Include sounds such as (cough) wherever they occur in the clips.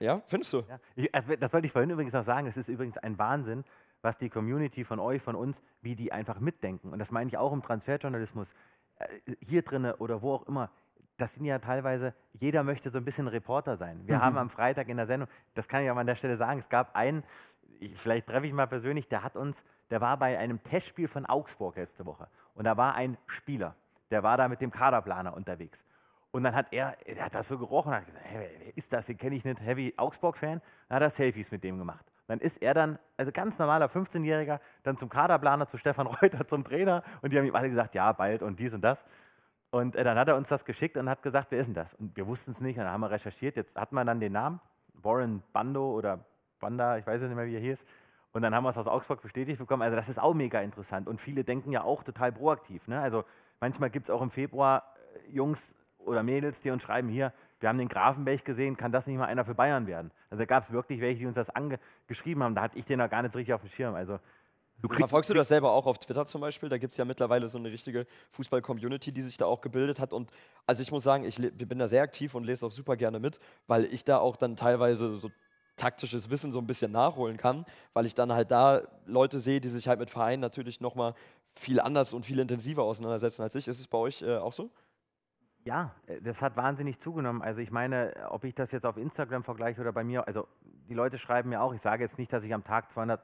Ja, findest du? Ja. Ich, also, das wollte ich vorhin übrigens noch sagen. Es ist übrigens ein Wahnsinn, was die Community von euch, von uns, wie die einfach mitdenken. Und das meine ich auch im Transferjournalismus. Äh, hier drinne oder wo auch immer. Das sind ja teilweise, jeder möchte so ein bisschen Reporter sein. Wir mhm. haben am Freitag in der Sendung, das kann ich aber an der Stelle sagen, es gab einen, ich, vielleicht treffe ich mal persönlich, der hat uns, der war bei einem Testspiel von Augsburg letzte Woche. Und da war ein Spieler, der war da mit dem Kaderplaner unterwegs. Und dann hat er, er hat das so gerochen, hat gesagt, hey, wer ist das? Den kenne ich nicht, Heavy Augsburg-Fan. Dann hat er Selfies mit dem gemacht. Dann ist er dann, also ganz normaler 15-Jähriger, dann zum Kaderplaner, zu Stefan (laughs) Reuter, zum Trainer. Und die haben ihm alle gesagt, ja, bald und dies und das. Und äh, dann hat er uns das geschickt und hat gesagt, wer ist denn das? Und wir wussten es nicht. Und dann haben wir recherchiert. Jetzt hat man dann den Namen, Warren Bando oder Banda, ich weiß nicht mehr, wie er hieß. Und dann haben wir es aus Augsburg bestätigt bekommen. Also, das ist auch mega interessant. Und viele denken ja auch total proaktiv. Ne? Also, manchmal gibt es auch im Februar äh, Jungs, oder Mädels, die uns schreiben, hier, wir haben den Grafenbech gesehen, kann das nicht mal einer für Bayern werden? Also da gab es wirklich welche, die uns das geschrieben haben, da hatte ich den noch gar nicht so richtig auf dem Schirm. Also Du Verfolgst du das selber auch auf Twitter zum Beispiel? Da gibt es ja mittlerweile so eine richtige Fußball-Community, die sich da auch gebildet hat. Und also ich muss sagen, ich bin da sehr aktiv und lese auch super gerne mit, weil ich da auch dann teilweise so taktisches Wissen so ein bisschen nachholen kann, weil ich dann halt da Leute sehe, die sich halt mit Vereinen natürlich nochmal viel anders und viel intensiver auseinandersetzen als ich. Ist es bei euch äh, auch so? Ja, äh, das hat wahnsinnig zugenommen. Also ich meine, ob ich das jetzt auf Instagram vergleiche oder bei mir, also die Leute schreiben mir auch, ich sage jetzt nicht, dass ich am Tag 200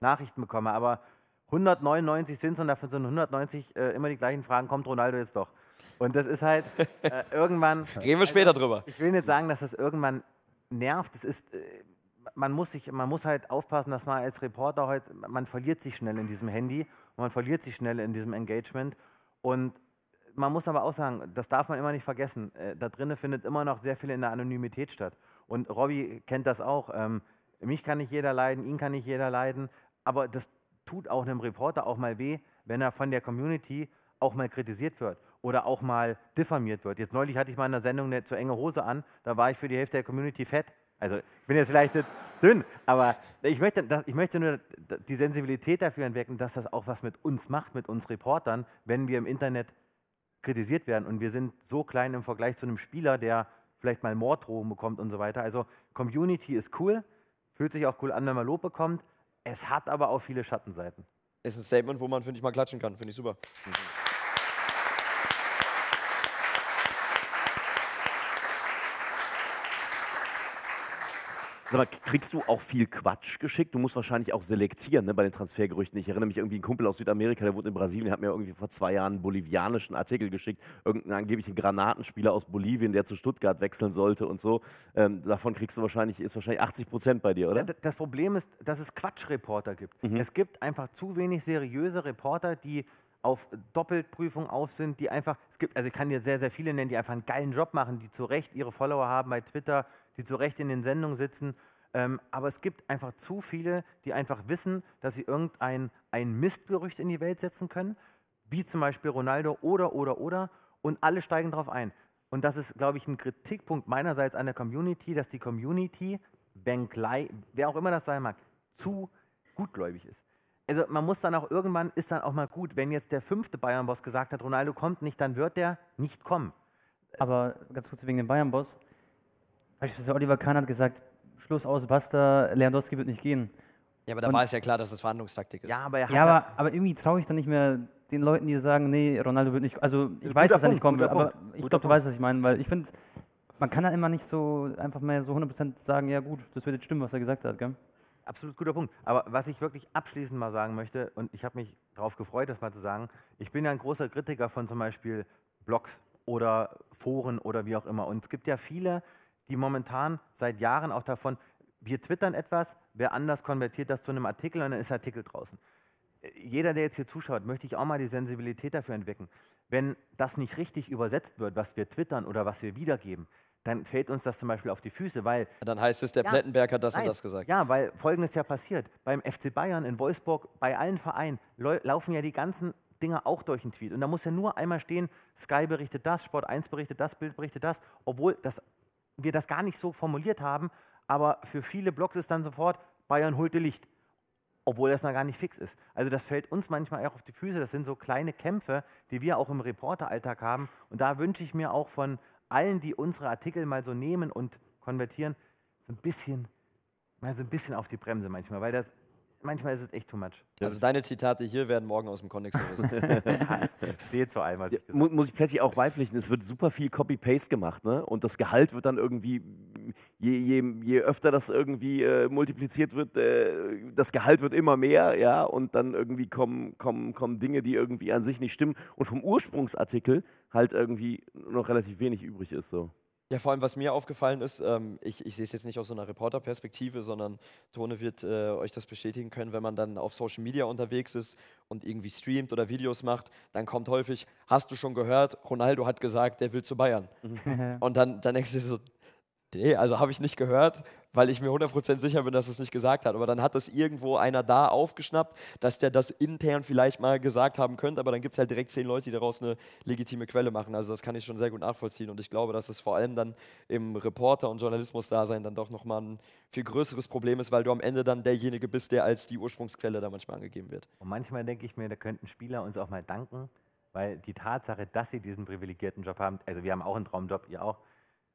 Nachrichten bekomme, aber 199 sind es und davon sind 190 äh, immer die gleichen Fragen, kommt Ronaldo jetzt doch? Und das ist halt äh, (laughs) irgendwann... Reden wir also später also, drüber. Ich will nicht sagen, dass das irgendwann nervt. Es ist... Äh, man muss, sich, man muss halt aufpassen, dass man als Reporter heute, man verliert sich schnell in diesem Handy und man verliert sich schnell in diesem Engagement. Und man muss aber auch sagen, das darf man immer nicht vergessen, äh, da drinnen findet immer noch sehr viel in der Anonymität statt. Und Robby kennt das auch. Ähm, mich kann nicht jeder leiden, ihn kann nicht jeder leiden, aber das tut auch einem Reporter auch mal weh, wenn er von der Community auch mal kritisiert wird oder auch mal diffamiert wird. Jetzt neulich hatte ich mal in der Sendung eine zu enge Hose an, da war ich für die Hälfte der Community fett. Also ich bin jetzt vielleicht nicht dünn, aber ich möchte, ich möchte nur die Sensibilität dafür entwecken, dass das auch was mit uns macht, mit uns Reportern, wenn wir im Internet kritisiert werden. Und wir sind so klein im Vergleich zu einem Spieler, der vielleicht mal Morddrohungen bekommt und so weiter. Also Community ist cool, fühlt sich auch cool an, wenn man Lob bekommt. Es hat aber auch viele Schattenseiten. Ist ein Statement, wo man, finde ich, mal klatschen kann. Finde ich super. Mhm. Sag mal, kriegst du auch viel Quatsch geschickt? Du musst wahrscheinlich auch selektieren ne, bei den Transfergerüchten. Ich erinnere mich irgendwie, ein Kumpel aus Südamerika, der wohnt in Brasilien, hat mir irgendwie vor zwei Jahren einen bolivianischen Artikel geschickt. Irgendeinen angeblichen Granatenspieler aus Bolivien, der zu Stuttgart wechseln sollte und so. Ähm, davon kriegst du wahrscheinlich, ist wahrscheinlich 80 Prozent bei dir, oder? Das Problem ist, dass es Quatschreporter gibt. Mhm. Es gibt einfach zu wenig seriöse Reporter, die auf Doppeltprüfung auf sind, die einfach, es gibt, also ich kann dir sehr, sehr viele nennen, die einfach einen geilen Job machen, die zu Recht ihre Follower haben bei Twitter, die zu Recht in den Sendungen sitzen. Ähm, aber es gibt einfach zu viele, die einfach wissen, dass sie irgendein ein Mistgerücht in die Welt setzen können, wie zum Beispiel Ronaldo oder, oder, oder. Und alle steigen darauf ein. Und das ist, glaube ich, ein Kritikpunkt meinerseits an der Community, dass die Community, Banklei, wer auch immer das sein mag, zu gutgläubig ist. Also man muss dann auch irgendwann, ist dann auch mal gut, wenn jetzt der fünfte Bayern-Boss gesagt hat, Ronaldo kommt nicht, dann wird der nicht kommen. Aber ganz kurz wegen dem Bayern-Boss, Beispielsweise Oliver Kahn hat gesagt, Schluss aus, basta, Lewandowski wird nicht gehen. Ja, aber da und war es ja klar, dass das Verhandlungstaktik ist. Ja, aber, ja, aber, aber irgendwie traue ich dann nicht mehr den Leuten, die sagen, nee, Ronaldo wird nicht, also ich weiß, dass er nicht kommen wird, aber ich glaube, du weißt, was ich meine, weil ich finde, man kann da immer nicht so einfach mal so 100% sagen, ja gut, das wird jetzt stimmen, was er gesagt hat, gell? Absolut guter Punkt. Aber was ich wirklich abschließend mal sagen möchte, und ich habe mich darauf gefreut, das mal zu sagen, ich bin ja ein großer Kritiker von zum Beispiel Blogs oder Foren oder wie auch immer. Und es gibt ja viele die momentan seit Jahren auch davon, wir twittern etwas, wer anders konvertiert das zu einem Artikel und dann ist Artikel draußen. Jeder, der jetzt hier zuschaut, möchte ich auch mal die Sensibilität dafür entwickeln. Wenn das nicht richtig übersetzt wird, was wir twittern oder was wir wiedergeben, dann fällt uns das zum Beispiel auf die Füße, weil... Dann heißt es, der ja, Plettenberg hat das nein, und das gesagt. Ja, weil Folgendes ja passiert. Beim FC Bayern in Wolfsburg, bei allen Vereinen, laufen ja die ganzen Dinge auch durch den Tweet. Und da muss ja nur einmal stehen, Sky berichtet das, Sport 1 berichtet das, Bild berichtet das, obwohl das wir das gar nicht so formuliert haben, aber für viele Blogs ist dann sofort, Bayern holte Licht, obwohl das noch gar nicht fix ist. Also das fällt uns manchmal auch auf die Füße, das sind so kleine Kämpfe, die wir auch im Reporteralltag haben und da wünsche ich mir auch von allen, die unsere Artikel mal so nehmen und konvertieren, so ein bisschen, mal so ein bisschen auf die Bremse manchmal, weil das manchmal ist es echt too much. Also deine Zitate hier werden morgen aus dem Kontext gerissen. Sehe zu allem, was ich gesagt. Mu Muss ich plötzlich auch beipflichten, es wird super viel Copy-Paste gemacht, ne? Und das Gehalt wird dann irgendwie, je, je, je öfter das irgendwie äh, multipliziert wird, äh, das Gehalt wird immer mehr, ja, und dann irgendwie kommen, kommen, kommen Dinge, die irgendwie an sich nicht stimmen und vom Ursprungsartikel halt irgendwie noch relativ wenig übrig ist. So. Ja, vor allem, was mir aufgefallen ist, ähm, ich, ich sehe es jetzt nicht aus so einer Reporterperspektive, sondern Tone wird äh, euch das bestätigen können, wenn man dann auf Social Media unterwegs ist und irgendwie streamt oder Videos macht, dann kommt häufig, hast du schon gehört, Ronaldo hat gesagt, er will zu Bayern. Mhm. und dann, dann denkst du so, Nee, also habe ich nicht gehört, weil ich mir 100% sicher bin, dass es nicht gesagt hat. Aber dann hat das irgendwo einer da aufgeschnappt, dass der das intern vielleicht mal gesagt haben könnte. Aber dann gibt es halt direkt zehn Leute, die daraus eine legitime Quelle machen. Also das kann ich schon sehr gut nachvollziehen. Und ich glaube, dass es vor allem dann im Reporter- und Journalismus-Dasein dann doch nochmal ein viel größeres Problem ist, weil du am Ende dann derjenige bist, der als die Ursprungsquelle da manchmal angegeben wird. Und manchmal denke ich mir, da könnten Spieler uns auch mal danken, weil die Tatsache, dass sie diesen privilegierten Job haben, also wir haben auch einen Traumjob, ihr auch,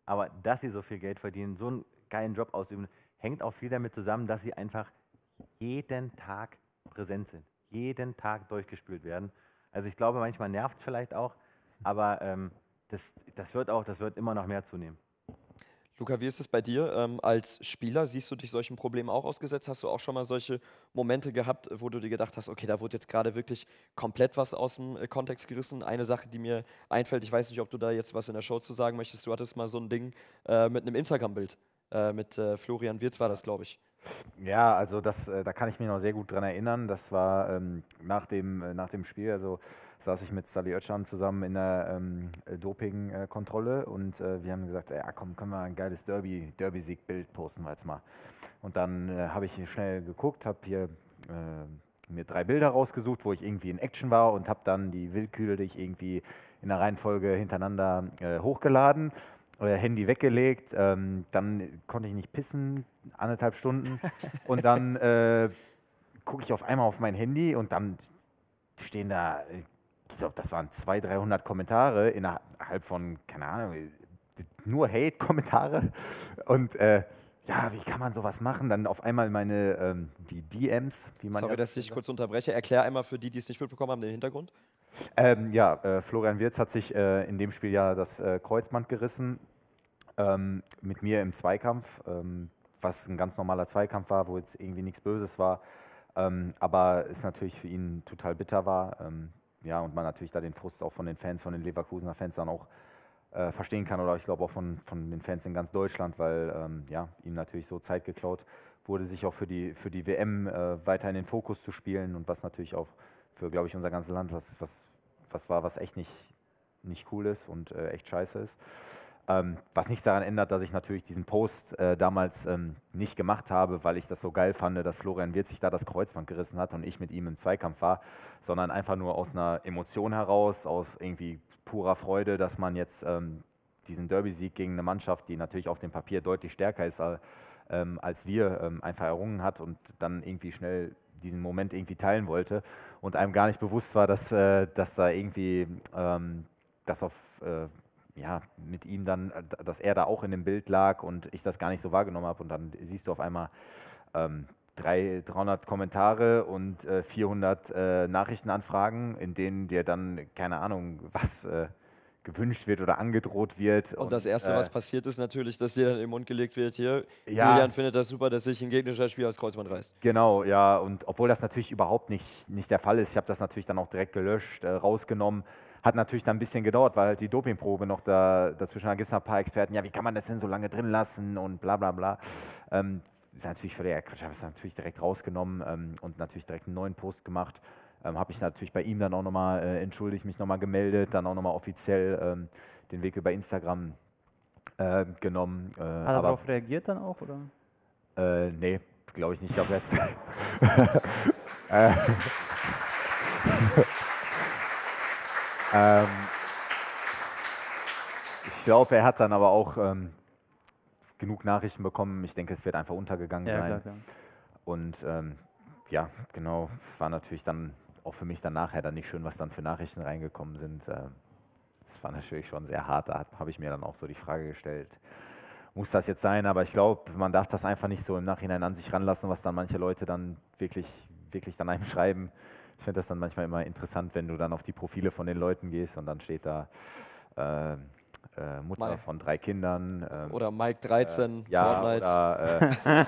aber dass sie so viel Geld verdienen, so einen geilen Job ausüben, hängt auch viel damit zusammen, dass sie einfach jeden Tag präsent sind, jeden Tag durchgespült werden. Also ich glaube, manchmal nervt es vielleicht auch, aber ähm, das, das, wird auch, das wird immer noch mehr zunehmen. Luca, wie ist es bei dir? Ähm, als Spieler siehst du dich solchen Problemen auch ausgesetzt? Hast du auch schon mal solche Momente gehabt, wo du dir gedacht hast, okay, da wurde jetzt gerade wirklich komplett was aus dem äh, Kontext gerissen? Eine Sache, die mir einfällt, ich weiß nicht, ob du da jetzt was in der Show zu sagen möchtest, du hattest mal so ein Ding äh, mit einem Instagram-Bild. Äh, mit äh, Florian Wirz war das, glaube ich. Ja, also das, äh, da kann ich mich noch sehr gut dran erinnern. Das war ähm, nach, dem, äh, nach dem Spiel, also saß ich mit Sally Özcan zusammen in der ähm, äh, Dopingkontrolle und äh, wir haben gesagt, ja komm, können wir ein geiles Derby, Derby-Sieg-Bild posten wir jetzt mal. Und dann äh, habe ich schnell geguckt, habe hier äh, mir drei Bilder rausgesucht, wo ich irgendwie in Action war und habe dann die Willkühle, die ich irgendwie in der Reihenfolge hintereinander äh, hochgeladen. Euer äh, Handy weggelegt, ähm, dann konnte ich nicht pissen, anderthalb Stunden. Und dann gucke ich auf einmal auf mein Handy und dann stehen da ich das waren 200, 300 Kommentare innerhalb von, keine Ahnung, nur Hate-Kommentare. Und äh, ja, wie kann man sowas machen? Dann auf einmal meine ähm, die DMs, wie man. Sorry, dass ich kurz unterbreche. Erklär einmal für die, die es nicht mitbekommen haben, den Hintergrund. Ähm, ja, äh, Florian Wirz hat sich äh, in dem Spiel ja das äh, Kreuzband gerissen ähm, mit mir im Zweikampf, ähm, was ein ganz normaler Zweikampf war, wo jetzt irgendwie nichts Böses war, ähm, aber es natürlich für ihn total bitter war, ähm, ja, und man natürlich da den Frust auch von den Fans, von den Leverkusener Fans dann auch äh, verstehen kann oder ich glaube auch von, von den Fans in ganz Deutschland, weil ähm, ja, ihm natürlich so Zeit geklaut wurde, sich auch für die, für die WM äh, weiter in den Fokus zu spielen und was natürlich auch für, glaube ich, unser ganzes Land was, was, was war, was echt nicht, nicht cool ist und äh, echt scheiße ist. Ähm, was nichts daran ändert, dass ich natürlich diesen Post äh, damals ähm, nicht gemacht habe, weil ich das so geil fand, dass Florian Wirt sich da das Kreuzband gerissen hat und ich mit ihm im Zweikampf war, sondern einfach nur aus einer Emotion heraus, aus irgendwie purer Freude, dass man jetzt ähm, diesen Derby-Sieg gegen eine Mannschaft, die natürlich auf dem Papier deutlich stärker ist äh, ähm, als wir, ähm, einfach errungen hat und dann irgendwie schnell diesen Moment irgendwie teilen wollte und einem gar nicht bewusst war, dass, äh, dass da irgendwie ähm, das auf äh, ja, mit ihm dann, äh, dass er da auch in dem Bild lag und ich das gar nicht so wahrgenommen habe. Und dann siehst du auf einmal ähm, 300 Kommentare und äh, 400 äh, Nachrichtenanfragen, in denen dir dann, keine Ahnung, was äh, gewünscht wird oder angedroht wird. Und, und das Erste, äh, was passiert, ist natürlich, dass dir dann im Mund gelegt wird, hier, ja, Julian findet das super, dass sich ein gegnerischer Spiel aus Kreuzband reißt. Genau, ja, und obwohl das natürlich überhaupt nicht, nicht der Fall ist, ich habe das natürlich dann auch direkt gelöscht, äh, rausgenommen, hat natürlich dann ein bisschen gedauert, weil halt die Dopingprobe noch da, dazwischen, da gibt es ein paar Experten, ja, wie kann man das denn so lange drin lassen und bla bla bla. Ähm, ist natürlich völliger Quatsch, habe es natürlich direkt rausgenommen ähm, und natürlich direkt einen neuen Post gemacht. Ähm, habe ich natürlich bei ihm dann auch nochmal äh, entschuldigt, mich nochmal gemeldet, dann auch nochmal offiziell ähm, den Weg über Instagram äh, genommen. Äh, Hat er darauf reagiert dann auch? Oder? Äh, nee, glaube ich nicht. Ich glaube, jetzt. (laughs) (laughs) Ähm, ich glaube, er hat dann aber auch ähm, genug Nachrichten bekommen. Ich denke, es wird einfach untergegangen ja, sein. Klar, klar. Und ähm, ja, genau, war natürlich dann auch für mich dann nachher dann nicht schön, was dann für Nachrichten reingekommen sind. Ähm, es war natürlich schon sehr hart. Da habe ich mir dann auch so die Frage gestellt, muss das jetzt sein? Aber ich glaube, man darf das einfach nicht so im Nachhinein an sich ranlassen, was dann manche Leute dann wirklich, wirklich dann einem schreiben ich finde das dann manchmal immer interessant, wenn du dann auf die Profile von den Leuten gehst und dann steht da, äh, äh, Mutter Mike. von drei Kindern. Ähm, oder Mike 13, äh, ja, Fortnite. Oder,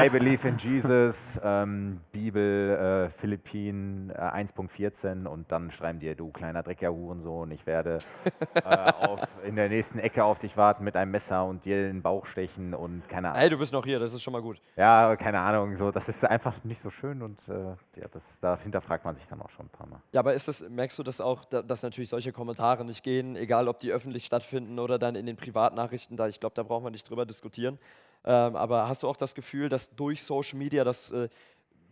äh, (laughs) äh, I Believe in Jesus, ähm, Bibel, äh, Philippinen 1.14 äh, und dann schreiben dir, du kleiner dreckiger Hurensohn, ich werde äh, auf, in der nächsten Ecke auf dich warten mit einem Messer und dir in den Bauch stechen und keine Ahnung. Hey, du bist noch hier, das ist schon mal gut. Ja, keine Ahnung, so, das ist einfach nicht so schön und ja, das, da hinterfragt man sich dann auch schon ein paar Mal. Ja, aber ist das, merkst du das auch, dass natürlich solche Kommentare nicht gehen, egal ob die öffentlich stattfinden finden oder dann in den Privatnachrichten da. Ich glaube, da brauchen wir nicht drüber diskutieren. Ähm, aber hast du auch das Gefühl, dass durch Social Media das äh,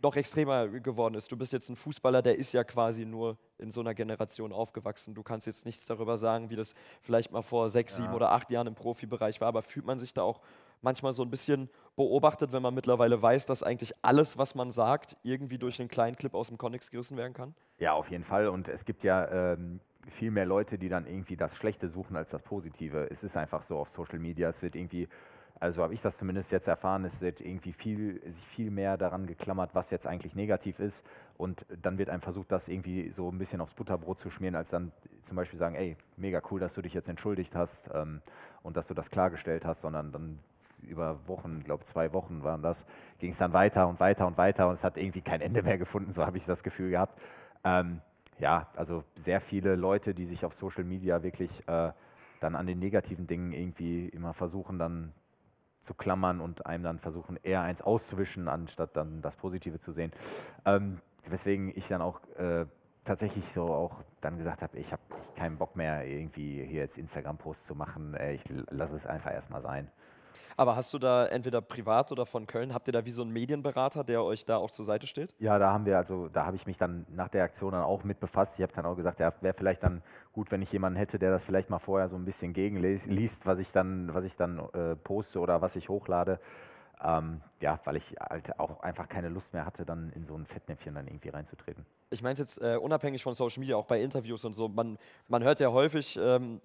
noch extremer geworden ist? Du bist jetzt ein Fußballer, der ist ja quasi nur in so einer Generation aufgewachsen. Du kannst jetzt nichts darüber sagen, wie das vielleicht mal vor sechs, ja. sieben oder acht Jahren im Profibereich war. Aber fühlt man sich da auch manchmal so ein bisschen beobachtet, wenn man mittlerweile weiß, dass eigentlich alles, was man sagt, irgendwie durch einen kleinen Clip aus dem Kontext gerissen werden kann? Ja, auf jeden Fall. Und es gibt ja ähm, viel mehr Leute, die dann irgendwie das Schlechte suchen als das Positive. Es ist einfach so auf Social Media, es wird irgendwie, also habe ich das zumindest jetzt erfahren, es wird irgendwie viel, sich viel mehr daran geklammert, was jetzt eigentlich negativ ist. Und dann wird einem versucht, das irgendwie so ein bisschen aufs Butterbrot zu schmieren, als dann zum Beispiel sagen, ey, mega cool, dass du dich jetzt entschuldigt hast ähm, und dass du das klargestellt hast, sondern dann über Wochen, glaube zwei Wochen waren das, ging es dann weiter und weiter und weiter und es hat irgendwie kein Ende mehr gefunden, so habe ich das Gefühl gehabt. Ähm, ja, also sehr viele Leute, die sich auf Social Media wirklich äh, dann an den negativen Dingen irgendwie immer versuchen, dann zu klammern und einem dann versuchen, eher eins auszuwischen, anstatt dann das Positive zu sehen. Ähm, weswegen ich dann auch äh, tatsächlich so auch dann gesagt habe, ich habe keinen Bock mehr, irgendwie hier jetzt Instagram-Posts zu machen. Äh, ich lasse es einfach erstmal sein. Aber hast du da entweder privat oder von Köln, habt ihr da wie so einen Medienberater, der euch da auch zur Seite steht? Ja, da haben wir, also da habe ich mich dann nach der Aktion dann auch mit befasst. Ich habe dann auch gesagt, ja, wäre vielleicht dann gut, wenn ich jemanden hätte, der das vielleicht mal vorher so ein bisschen gegenliest, was ich dann, was ich dann äh, poste oder was ich hochlade. Ähm, ja, weil ich halt auch einfach keine Lust mehr hatte, dann in so ein Fettnäpfchen dann irgendwie reinzutreten. Ich meine jetzt äh, unabhängig von Social Media, auch bei Interviews und so, man, man hört ja häufig, ähm,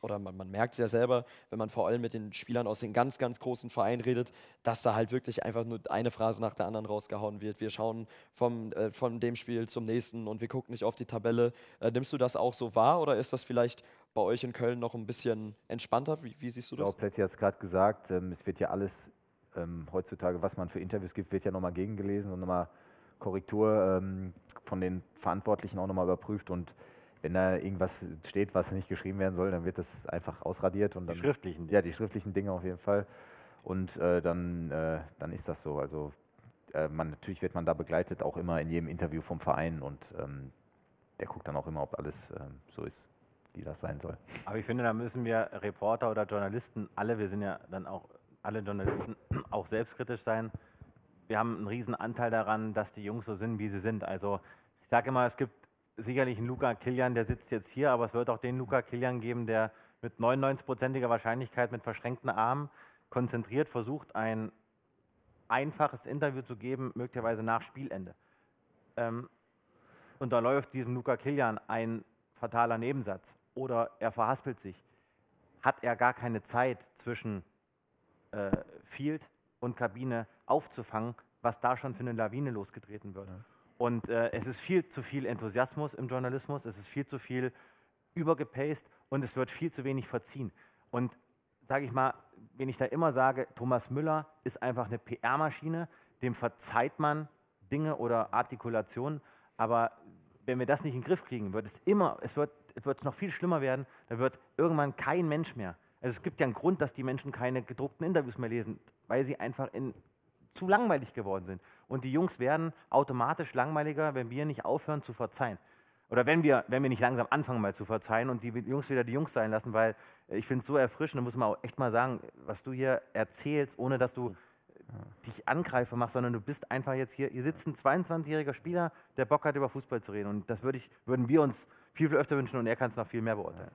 oder man, man merkt es ja selber, wenn man vor allem mit den Spielern aus den ganz, ganz großen Vereinen redet, dass da halt wirklich einfach nur eine Phrase nach der anderen rausgehauen wird. Wir schauen vom, äh, von dem Spiel zum nächsten und wir gucken nicht auf die Tabelle. Äh, nimmst du das auch so wahr oder ist das vielleicht bei euch in Köln noch ein bisschen entspannter? Wie, wie siehst du das? Genau, Pletti hat es gerade gesagt, ähm, es wird ja alles ähm, heutzutage, was man für Interviews gibt, wird ja nochmal gegengelesen und nochmal Korrektur ähm, von den Verantwortlichen auch nochmal überprüft und wenn da irgendwas steht, was nicht geschrieben werden soll, dann wird das einfach ausradiert und dann, die schriftlichen Dinge. ja die schriftlichen Dinge auf jeden Fall und äh, dann äh, dann ist das so. Also äh, man natürlich wird man da begleitet auch immer in jedem Interview vom Verein und ähm, der guckt dann auch immer, ob alles ähm, so ist, wie das sein soll. Aber ich finde, da müssen wir Reporter oder Journalisten alle, wir sind ja dann auch alle Journalisten (clears throat) auch selbstkritisch sein. Wir haben einen riesen Anteil daran, dass die Jungs so sind, wie sie sind. Also ich sage immer, es gibt sicherlich ein Luca Kilian, der sitzt jetzt hier, aber es wird auch den Luca Kilian geben, der mit 99-prozentiger Wahrscheinlichkeit mit verschränkten Armen konzentriert versucht, ein einfaches Interview zu geben, möglicherweise nach Spielende. Ähm, und da läuft diesem Luca Kilian ein fataler Nebensatz oder er verhaspelt sich. Hat er gar keine Zeit zwischen äh, Field und Kabine aufzufangen, was da schon für eine Lawine losgetreten würde. Ja. Und äh, es ist viel zu viel Enthusiasmus im Journalismus, es ist viel zu viel übergepaced und es wird viel zu wenig verziehen. Und sage ich mal, wenn ich da immer sage, Thomas Müller ist einfach eine PR-Maschine, dem verzeiht man Dinge oder Artikulationen, aber wenn wir das nicht in den Griff kriegen, wird es immer, es wird, es wird noch viel schlimmer werden, da wird irgendwann kein Mensch mehr. Also es gibt ja einen Grund, dass die Menschen keine gedruckten Interviews mehr lesen, weil sie einfach in zu langweilig geworden sind. Und die Jungs werden automatisch langweiliger, wenn wir nicht aufhören zu verzeihen. Oder wenn wir, wenn wir nicht langsam anfangen, mal zu verzeihen und die Jungs wieder die Jungs sein lassen, weil ich finde es so erfrischend, da muss man auch echt mal sagen, was du hier erzählst, ohne dass du dich Angreifer machst, sondern du bist einfach jetzt hier, hier sitzt ein 22-jähriger Spieler, der Bock hat, über Fußball zu reden. Und das würd ich, würden wir uns viel, viel öfter wünschen und er kann es noch viel mehr beurteilen.